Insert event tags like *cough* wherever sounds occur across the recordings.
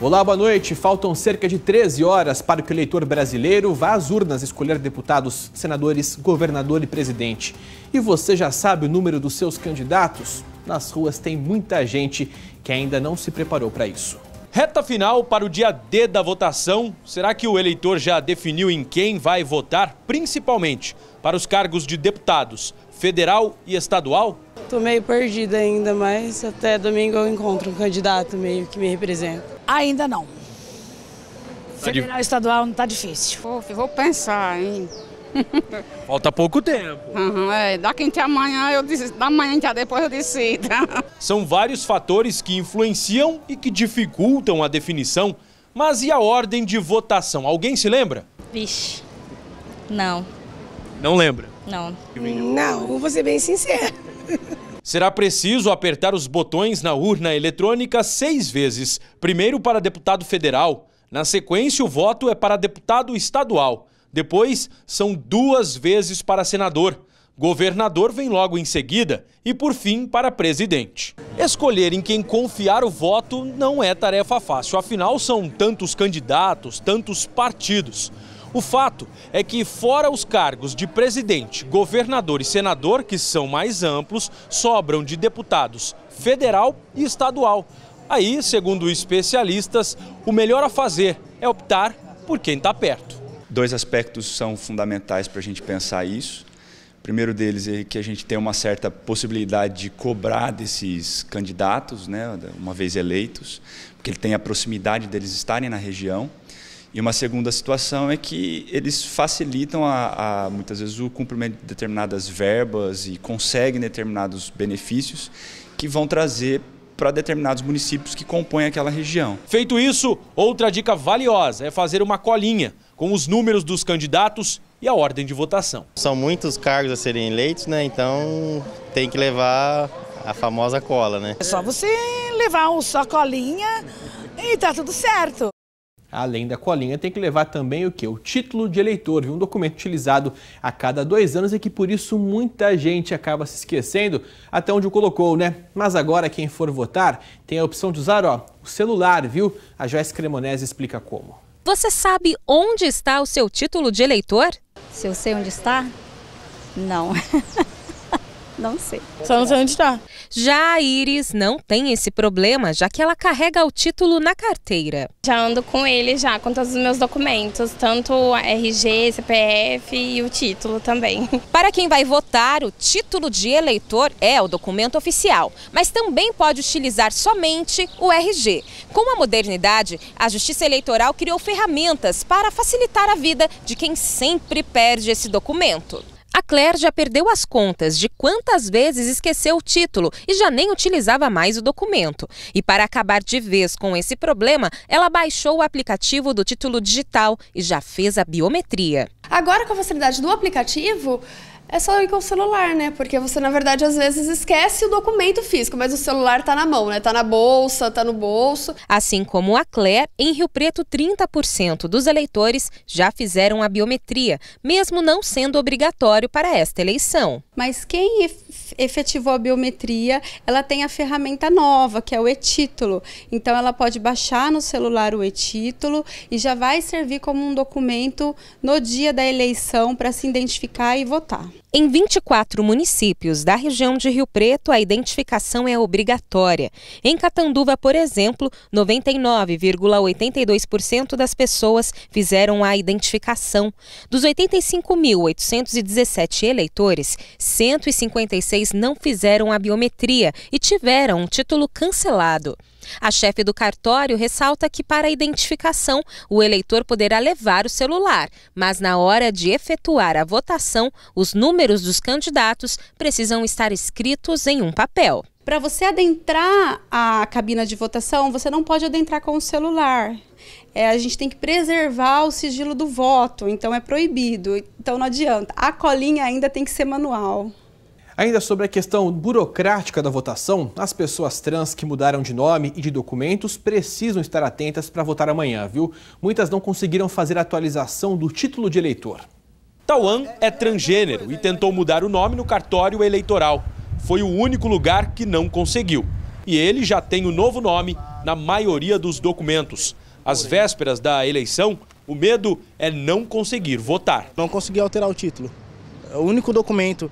Olá, boa noite. Faltam cerca de 13 horas para que o eleitor brasileiro vá às urnas escolher deputados, senadores, governador e presidente. E você já sabe o número dos seus candidatos? Nas ruas tem muita gente que ainda não se preparou para isso. Reta final para o dia D da votação. Será que o eleitor já definiu em quem vai votar, principalmente para os cargos de deputados federal e estadual? Estou meio perdida ainda, mas até domingo eu encontro um candidato meio que me representa. Ainda não. Tá Seminário estadual não está difícil. vou pensar, hein? Falta pouco tempo. Uhum, é, daqui até amanhã, eu disse, da manhã até depois eu decido. *laughs* São vários fatores que influenciam e que dificultam a definição. Mas e a ordem de votação? Alguém se lembra? Vixe, não. Não lembra? Não. Não, vou ser bem sincero. Será preciso apertar os botões na urna eletrônica seis vezes: primeiro para deputado federal, na sequência, o voto é para deputado estadual, depois, são duas vezes para senador. Governador vem logo em seguida e, por fim, para presidente. Escolher em quem confiar o voto não é tarefa fácil, afinal, são tantos candidatos, tantos partidos. O fato é que, fora os cargos de presidente, governador e senador, que são mais amplos, sobram de deputados federal e estadual. Aí, segundo especialistas, o melhor a fazer é optar por quem está perto. Dois aspectos são fundamentais para a gente pensar isso. O primeiro deles é que a gente tem uma certa possibilidade de cobrar desses candidatos, né, uma vez eleitos, porque ele tem a proximidade deles estarem na região. E uma segunda situação é que eles facilitam a, a, muitas vezes o cumprimento de determinadas verbas e conseguem determinados benefícios que vão trazer para determinados municípios que compõem aquela região. Feito isso, outra dica valiosa é fazer uma colinha com os números dos candidatos e a ordem de votação. São muitos cargos a serem eleitos, né? Então tem que levar a famosa cola, né? É só você levar o sua colinha e está tudo certo. Além da colinha, tem que levar também o que? O título de eleitor, viu? um documento utilizado a cada dois anos e que por isso muita gente acaba se esquecendo até onde o colocou, né? Mas agora quem for votar tem a opção de usar ó, o celular, viu? A Joyce Cremonese explica como. Você sabe onde está o seu título de eleitor? Se eu sei onde está? Não. *laughs* Não sei. Só não sei onde está. Já a Iris não tem esse problema, já que ela carrega o título na carteira. Já ando com ele já, com todos os meus documentos, tanto RG, CPF e o título também. *laughs* Para quem vai votar, o título de eleitor é o documento oficial, mas também pode utilizar somente o RG. Com a modernidade, a Justiça Eleitoral criou ferramentas para facilitar a vida de quem sempre perde esse documento. A Claire já perdeu as contas de quantas vezes esqueceu o título e já nem utilizava mais o documento. E para acabar de vez com esse problema, ela baixou o aplicativo do título digital e já fez a biometria. Agora, com a facilidade do aplicativo, é só ir com o celular, né? Porque você, na verdade, às vezes esquece o documento físico, mas o celular tá na mão, né? Tá na bolsa, tá no bolso. Assim como a Claire, em Rio Preto, 30% dos eleitores já fizeram a biometria, mesmo não sendo obrigatório para esta eleição. Mas quem efetivou a biometria, ela tem a ferramenta nova, que é o e-título. Então ela pode baixar no celular o e-título e já vai servir como um documento no dia da eleição para se identificar e votar. Em 24 municípios da região de Rio Preto, a identificação é obrigatória. Em Catanduva, por exemplo, 99,82% das pessoas fizeram a identificação. Dos 85.817 eleitores, 156 não fizeram a biometria e tiveram um título cancelado. A chefe do cartório ressalta que, para a identificação, o eleitor poderá levar o celular, mas na hora de efetuar a votação, os números dos candidatos precisam estar escritos em um papel. Para você adentrar a cabina de votação, você não pode adentrar com o celular. É, a gente tem que preservar o sigilo do voto, então é proibido. Então não adianta. A colinha ainda tem que ser manual. Ainda sobre a questão burocrática da votação, as pessoas trans que mudaram de nome e de documentos precisam estar atentas para votar amanhã, viu? Muitas não conseguiram fazer a atualização do título de eleitor. Tauan é transgênero e tentou mudar o nome no cartório eleitoral. Foi o único lugar que não conseguiu. E ele já tem o novo nome na maioria dos documentos. Às vésperas da eleição, o medo é não conseguir votar. Não consegui alterar o título. É o único documento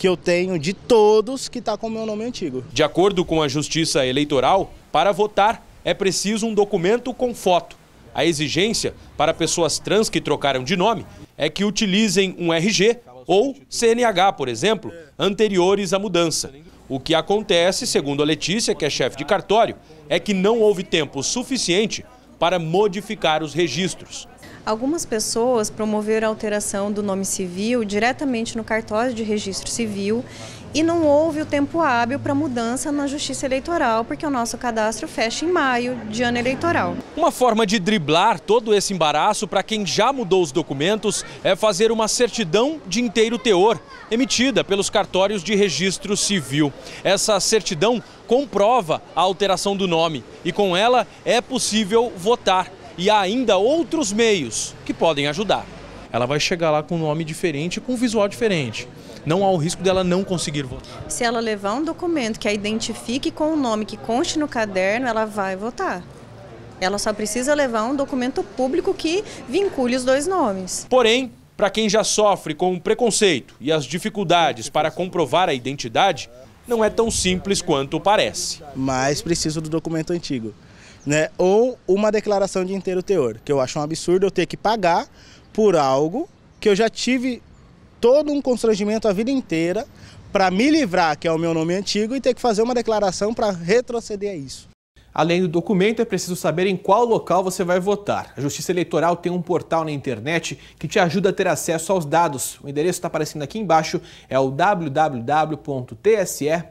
que eu tenho de todos que está com o meu nome antigo. De acordo com a Justiça Eleitoral, para votar é preciso um documento com foto. A exigência para pessoas trans que trocaram de nome é que utilizem um RG ou CNH, por exemplo, anteriores à mudança. O que acontece, segundo a Letícia, que é chefe de cartório, é que não houve tempo suficiente para modificar os registros. Algumas pessoas promoveram a alteração do nome civil diretamente no cartório de registro civil e não houve o tempo hábil para mudança na justiça eleitoral, porque o nosso cadastro fecha em maio de ano eleitoral. Uma forma de driblar todo esse embaraço para quem já mudou os documentos é fazer uma certidão de inteiro teor, emitida pelos cartórios de registro civil. Essa certidão comprova a alteração do nome e com ela é possível votar. E há ainda outros meios que podem ajudar. Ela vai chegar lá com um nome diferente, com um visual diferente não há o risco dela não conseguir votar. Se ela levar um documento que a identifique com o nome que conste no caderno, ela vai votar. Ela só precisa levar um documento público que vincule os dois nomes. Porém, para quem já sofre com o preconceito e as dificuldades para comprovar a identidade, não é tão simples quanto parece. Mas preciso do documento antigo né? Ou uma declaração de inteiro teor, que eu acho um absurdo eu ter que pagar por algo que eu já tive todo um constrangimento a vida inteira para me livrar, que é o meu nome antigo, e ter que fazer uma declaração para retroceder a isso. Além do documento, é preciso saber em qual local você vai votar. A Justiça Eleitoral tem um portal na internet que te ajuda a ter acesso aos dados. O endereço está aparecendo aqui embaixo, é o www.tse.jus.br.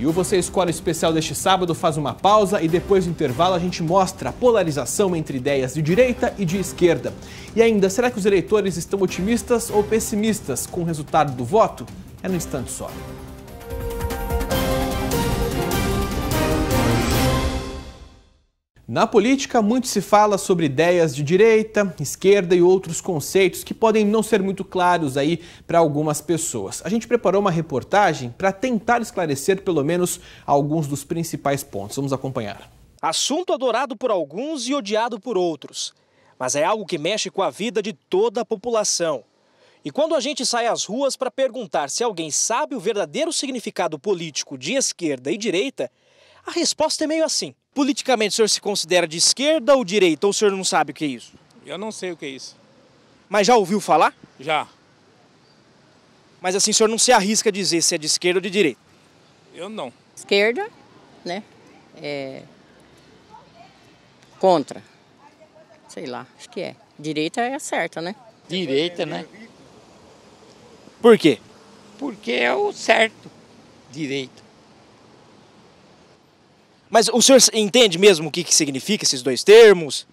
E o Você Escolhe Especial deste sábado faz uma pausa e depois do intervalo a gente mostra a polarização entre ideias de direita e de esquerda. E ainda, será que os eleitores estão otimistas ou pessimistas com o resultado do voto? É no instante só. Na política, muito se fala sobre ideias de direita, esquerda e outros conceitos que podem não ser muito claros aí para algumas pessoas. A gente preparou uma reportagem para tentar esclarecer pelo menos alguns dos principais pontos. Vamos acompanhar. Assunto adorado por alguns e odiado por outros, mas é algo que mexe com a vida de toda a população. E quando a gente sai às ruas para perguntar se alguém sabe o verdadeiro significado político de esquerda e direita, a resposta é meio assim: Politicamente, o senhor se considera de esquerda ou direita? Ou o senhor não sabe o que é isso? Eu não sei o que é isso. Mas já ouviu falar? Já. Mas assim, o senhor não se arrisca a dizer se é de esquerda ou de direita? Eu não. Esquerda, né? É... Contra. Sei lá, acho que é. Direita é certa, né? Direita, né? Por quê? Porque é o certo. Direito. Mas o senhor entende mesmo o que, que significa esses dois termos?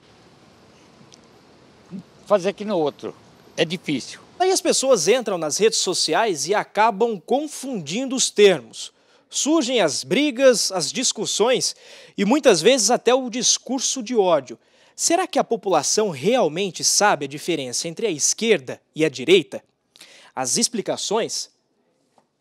Fazer aqui no outro. É difícil. Aí as pessoas entram nas redes sociais e acabam confundindo os termos. Surgem as brigas, as discussões e muitas vezes até o discurso de ódio. Será que a população realmente sabe a diferença entre a esquerda e a direita? As explicações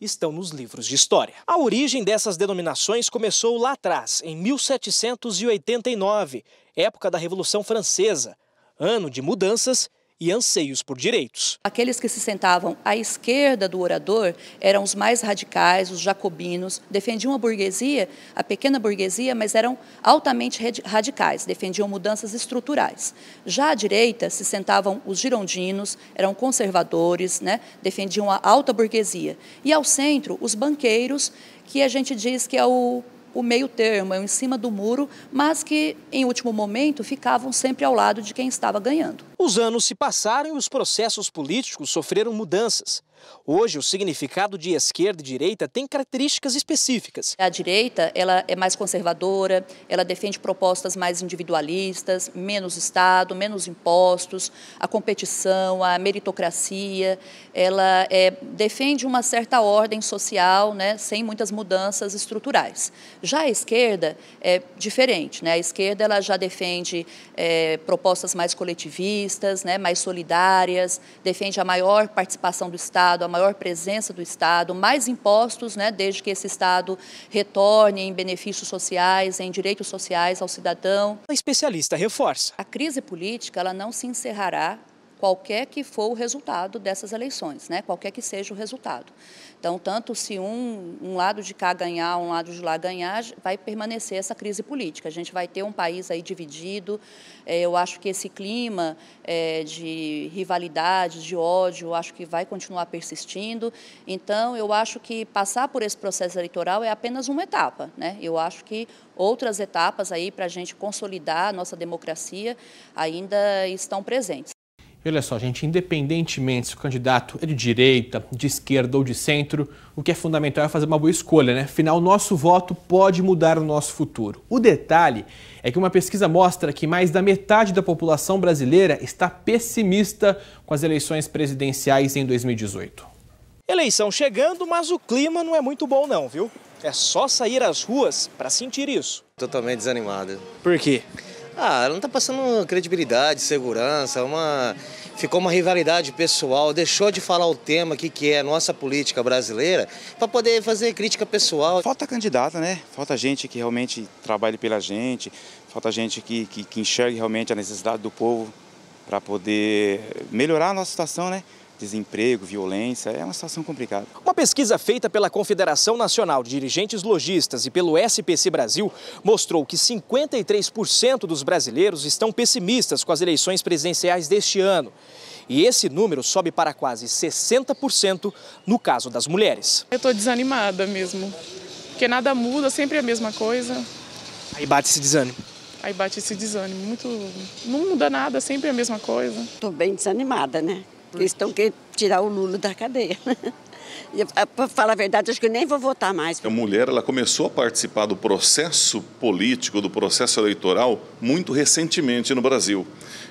estão nos livros de história. A origem dessas denominações começou lá atrás, em 1789, época da Revolução Francesa, ano de mudanças e anseios por direitos. Aqueles que se sentavam à esquerda do orador eram os mais radicais, os jacobinos, defendiam a burguesia, a pequena burguesia, mas eram altamente radicais, defendiam mudanças estruturais. Já à direita se sentavam os girondinos, eram conservadores, né, defendiam a alta burguesia. E ao centro, os banqueiros, que a gente diz que é o o meio termo, é em cima do muro, mas que, em último momento, ficavam sempre ao lado de quem estava ganhando. Os anos se passaram e os processos políticos sofreram mudanças. Hoje, o significado de esquerda e direita tem características específicas. A direita ela é mais conservadora, ela defende propostas mais individualistas, menos Estado, menos impostos, a competição, a meritocracia. Ela é, defende uma certa ordem social, né, sem muitas mudanças estruturais. Já a esquerda é diferente. Né? A esquerda ela já defende é, propostas mais coletivistas, né, mais solidárias, defende a maior participação do Estado Estado, a maior presença do Estado, mais impostos, né, desde que esse Estado retorne em benefícios sociais, em direitos sociais ao cidadão. A especialista reforça. A crise política ela não se encerrará qualquer que for o resultado dessas eleições, né? qualquer que seja o resultado. Então, tanto se um, um lado de cá ganhar, um lado de lá ganhar, vai permanecer essa crise política. A gente vai ter um país aí dividido. É, eu acho que esse clima é, de rivalidade, de ódio, acho que vai continuar persistindo. Então, eu acho que passar por esse processo eleitoral é apenas uma etapa. Né? Eu acho que outras etapas aí para a gente consolidar a nossa democracia ainda estão presentes. E olha só, gente, independentemente se o candidato é de direita, de esquerda ou de centro, o que é fundamental é fazer uma boa escolha, né? Afinal, nosso voto pode mudar o nosso futuro. O detalhe é que uma pesquisa mostra que mais da metade da população brasileira está pessimista com as eleições presidenciais em 2018. Eleição chegando, mas o clima não é muito bom não, viu? É só sair às ruas para sentir isso. Totalmente desanimado. Por quê? Ah, ela não está passando credibilidade, segurança, uma... ficou uma rivalidade pessoal, deixou de falar o tema que, que é a nossa política brasileira para poder fazer crítica pessoal. Falta candidata, né? Falta gente que realmente trabalhe pela gente, falta gente que, que, que enxergue realmente a necessidade do povo para poder melhorar a nossa situação, né? desemprego, violência, é uma situação complicada. Uma pesquisa feita pela Confederação Nacional de Dirigentes Logistas e pelo SPC Brasil mostrou que 53% dos brasileiros estão pessimistas com as eleições presidenciais deste ano. E esse número sobe para quase 60% no caso das mulheres. Eu estou desanimada mesmo, porque nada muda, sempre é a mesma coisa. Aí bate esse desânimo. Aí bate esse desânimo, muito não muda nada, sempre é a mesma coisa. Estou bem desanimada, né? Eles estão querendo tirar o Lula da cadeia. *laughs* Ah, para falar a verdade, acho que eu nem vou votar mais. A mulher ela começou a participar do processo político, do processo eleitoral, muito recentemente no Brasil.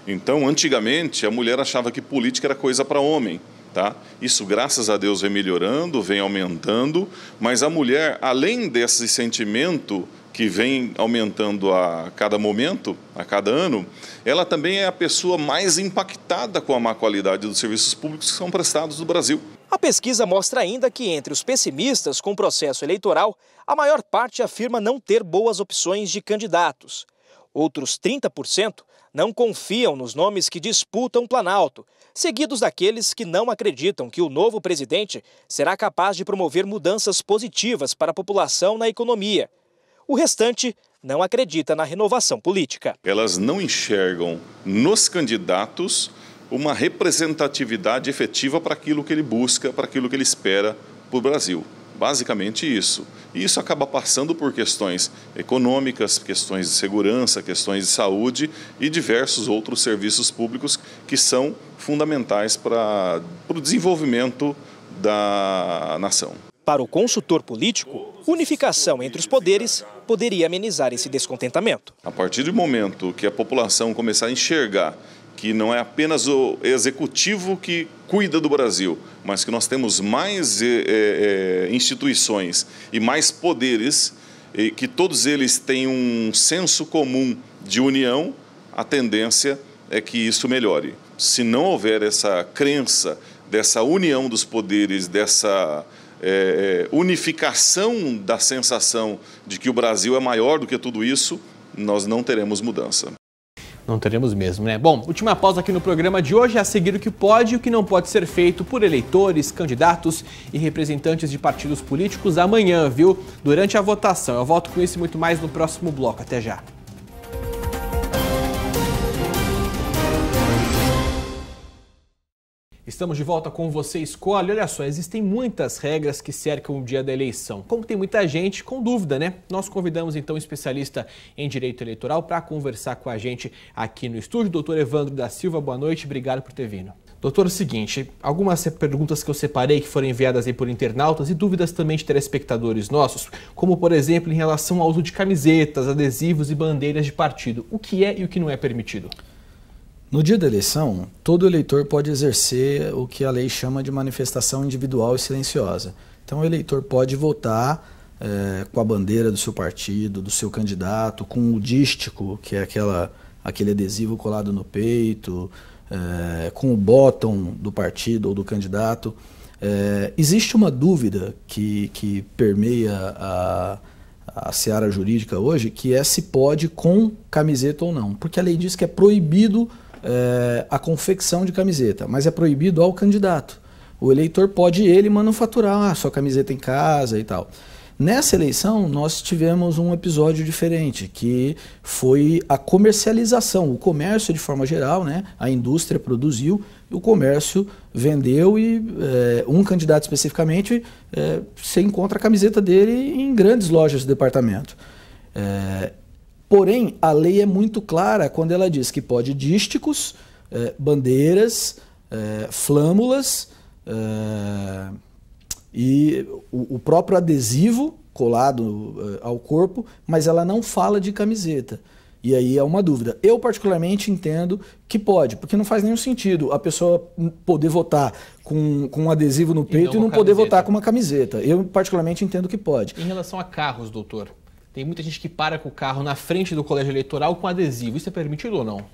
Então, antigamente, a mulher achava que política era coisa para homem. Tá? Isso, graças a Deus, vem melhorando, vem aumentando, mas a mulher, além desse sentimento que vem aumentando a cada momento, a cada ano, ela também é a pessoa mais impactada com a má qualidade dos serviços públicos que são prestados no Brasil. A pesquisa mostra ainda que entre os pessimistas com o processo eleitoral, a maior parte afirma não ter boas opções de candidatos. Outros 30% não confiam nos nomes que disputam o Planalto, seguidos daqueles que não acreditam que o novo presidente será capaz de promover mudanças positivas para a população na economia o restante não acredita na renovação política. Elas não enxergam nos candidatos uma representatividade efetiva para aquilo que ele busca, para aquilo que ele espera para o Brasil. Basicamente isso. E isso acaba passando por questões econômicas, questões de segurança, questões de saúde e diversos outros serviços públicos que são fundamentais para, para o desenvolvimento da nação. Para o consultor político, unificação entre os poderes poderia amenizar esse descontentamento. A partir do momento que a população começar a enxergar que não é apenas o executivo que cuida do Brasil, mas que nós temos mais é, é, instituições e mais poderes, e que todos eles têm um senso comum de união, a tendência é que isso melhore. Se não houver essa crença dessa união dos poderes, dessa é, é, unificação da sensação de que o Brasil é maior do que tudo isso, nós não teremos mudança. Não teremos mesmo, né? Bom, última pausa aqui no programa de hoje é a seguir o que pode e o que não pode ser feito por eleitores, candidatos e representantes de partidos políticos amanhã, viu? Durante a votação. Eu volto com isso e muito mais no próximo bloco. Até já. Estamos de volta com Você Escolhe. Olha só, existem muitas regras que cercam o dia da eleição. Como tem muita gente com dúvida, né? Nós convidamos então um especialista em direito eleitoral para conversar com a gente aqui no estúdio. Doutor Evandro da Silva, boa noite, obrigado por ter vindo. Doutor, é o seguinte, algumas perguntas que eu separei que foram enviadas aí por internautas e dúvidas também de telespectadores nossos, como por exemplo em relação ao uso de camisetas, adesivos e bandeiras de partido. O que é e o que não é permitido? No dia da eleição, todo eleitor pode exercer o que a lei chama de manifestação individual e silenciosa. Então, o eleitor pode votar é, com a bandeira do seu partido, do seu candidato, com o dístico, que é aquela, aquele adesivo colado no peito, é, com o botão do partido ou do candidato. É, existe uma dúvida que, que permeia a, a seara jurídica hoje, que é se pode com camiseta ou não. Porque a lei diz que é proibido é, a confecção de camiseta, mas é proibido ao candidato. O eleitor pode ele manufaturar a ah, sua camiseta em casa e tal. Nessa eleição, nós tivemos um episódio diferente, que foi a comercialização. O comércio, de forma geral, né? a indústria produziu, o comércio vendeu e é, um candidato especificamente, é, você encontra a camiseta dele em grandes lojas do departamento. É, Porém, a lei é muito clara quando ela diz que pode dísticos, eh, bandeiras, eh, flâmulas eh, e o, o, próprio adesivo colado eh, ao corpo, mas ela não fala de camiseta. E aí é uma dúvida. Eu, particularmente, entendo que pode, porque não faz nenhum sentido a pessoa poder votar com, com um adesivo no peito e não, e não poder votar com uma camiseta. Eu, particularmente, entendo que pode. Em relação a carros, doutor, tem muita gente que para com o carro na frente do colégio eleitoral com adesivo. Isso é permitido ou não?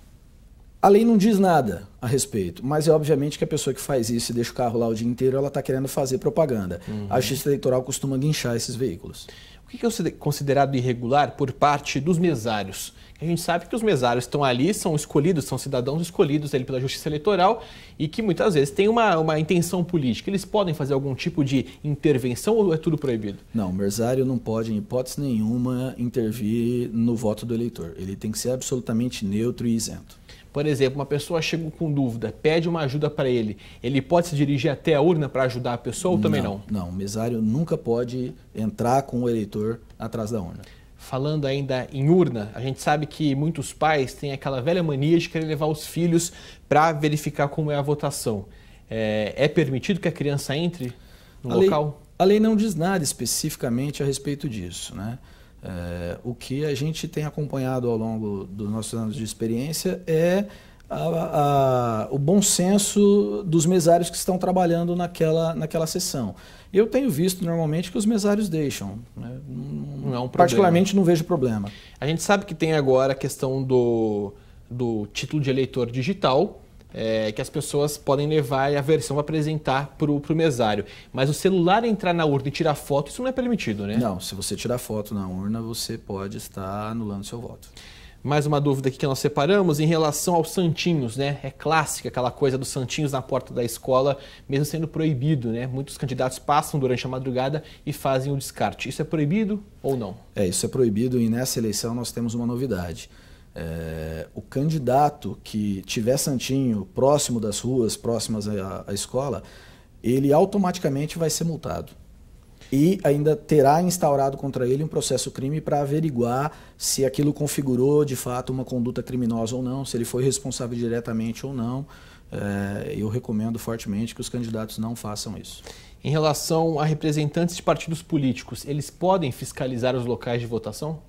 A lei não diz nada a respeito, mas é obviamente que a pessoa que faz isso e deixa o carro lá o dia inteiro, ela está querendo fazer propaganda. Uhum. A justiça eleitoral costuma guinchar esses veículos. O que é considerado irregular por parte dos mesários? A gente sabe que os mesários estão ali, são escolhidos, são cidadãos escolhidos ali pela Justiça Eleitoral e que muitas vezes têm uma, uma intenção política. Eles podem fazer algum tipo de intervenção ou é tudo proibido? Não, o mesário não pode, em hipótese nenhuma, intervir no voto do eleitor. Ele tem que ser absolutamente neutro e isento. Por exemplo, uma pessoa chega com dúvida, pede uma ajuda para ele, ele pode se dirigir até a urna para ajudar a pessoa ou não, também não? Não, o mesário nunca pode entrar com o eleitor atrás da urna. Falando ainda em urna, a gente sabe que muitos pais têm aquela velha mania de querer levar os filhos para verificar como é a votação. É, é, permitido que a criança entre no a local? Lei, a lei não diz nada especificamente a respeito disso, né? É, o que a gente tem acompanhado ao longo dos nossos anos de experiência é a, a, o bom senso dos mesários que estão trabalhando naquela, naquela sessão. Eu tenho visto normalmente que os mesários deixam. Né? Não é um Particularmente não vejo problema. A gente sabe que tem agora a questão do, do título de eleitor digital, é, que as pessoas podem levar a versão para apresentar para o mesário. Mas o celular entrar na urna e tirar foto, isso não é permitido, né? Não, se você tirar foto na urna, você pode estar anulando seu voto. Mais uma dúvida aqui que nós separamos em relação aos santinhos, né? É clássica aquela coisa dos santinhos na porta da escola, mesmo sendo proibido, né? Muitos candidatos passam durante a madrugada e fazem o descarte. Isso é proibido ou não? É, isso é proibido e nessa eleição nós temos uma novidade. É, o candidato que tiver santinho próximo das ruas, próximas à, à escola, ele automaticamente vai ser multado e ainda terá instaurado contra ele um processo crime para averiguar se aquilo configurou de fato uma conduta criminosa ou não, se ele foi responsável diretamente ou não. É, eu recomendo fortemente que os candidatos não façam isso. Em relação a representantes de partidos políticos, eles podem fiscalizar os locais de votação?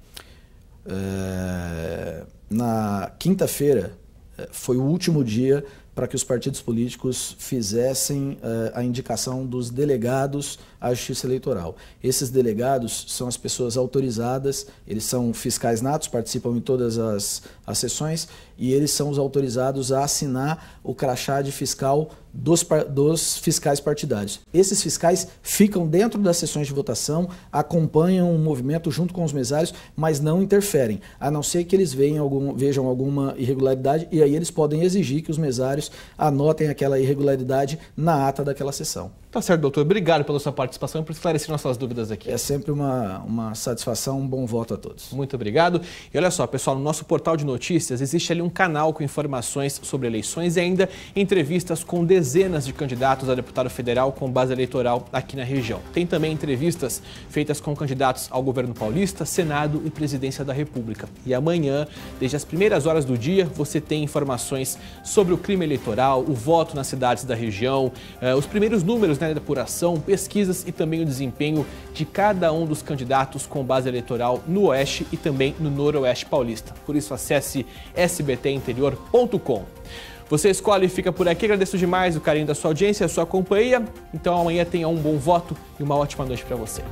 Eh, na quinta-feira eh, foi o último dia para que os partidos políticos fizessem eh, a indicação dos delegados à Justiça Eleitoral. Esses delegados são as pessoas autorizadas, eles são fiscais natos, participam em todas as, as sessões e eles são os autorizados a assinar o crachá de fiscal dos, dos fiscais partidários. Esses fiscais ficam dentro das sessões de votação, acompanham o movimento junto com os mesários, mas não interferem, a não ser que eles vejam, algum, vejam alguma irregularidade e aí eles podem exigir que os mesários anotem aquela irregularidade na ata daquela sessão. Tá certo, doutor. Obrigado pela sua participação e por esclarecer nossas dúvidas aqui. É sempre uma, uma satisfação, um bom voto a todos. Muito obrigado. E olha só, pessoal, no nosso portal de notícias existe ali um canal com informações sobre eleições e ainda entrevistas com dezenas de candidatos a deputado federal com base eleitoral aqui na região. Tem também entrevistas feitas com candidatos ao governo paulista, Senado e Presidência da República. E amanhã, desde as primeiras horas do dia, você tem informações sobre o crime eleitoral, o voto nas cidades da região, eh, os primeiros números na depuração, pesquisas e também o desempenho de cada um dos candidatos com base eleitoral no Oeste e também no Noroeste Paulista. Por isso, acesse sbtinterior.com. Você escolhe e fica por aqui. Agradeço demais o carinho da sua audiência, a sua companhia. Então amanhã tenha um bom voto e uma ótima noite para você.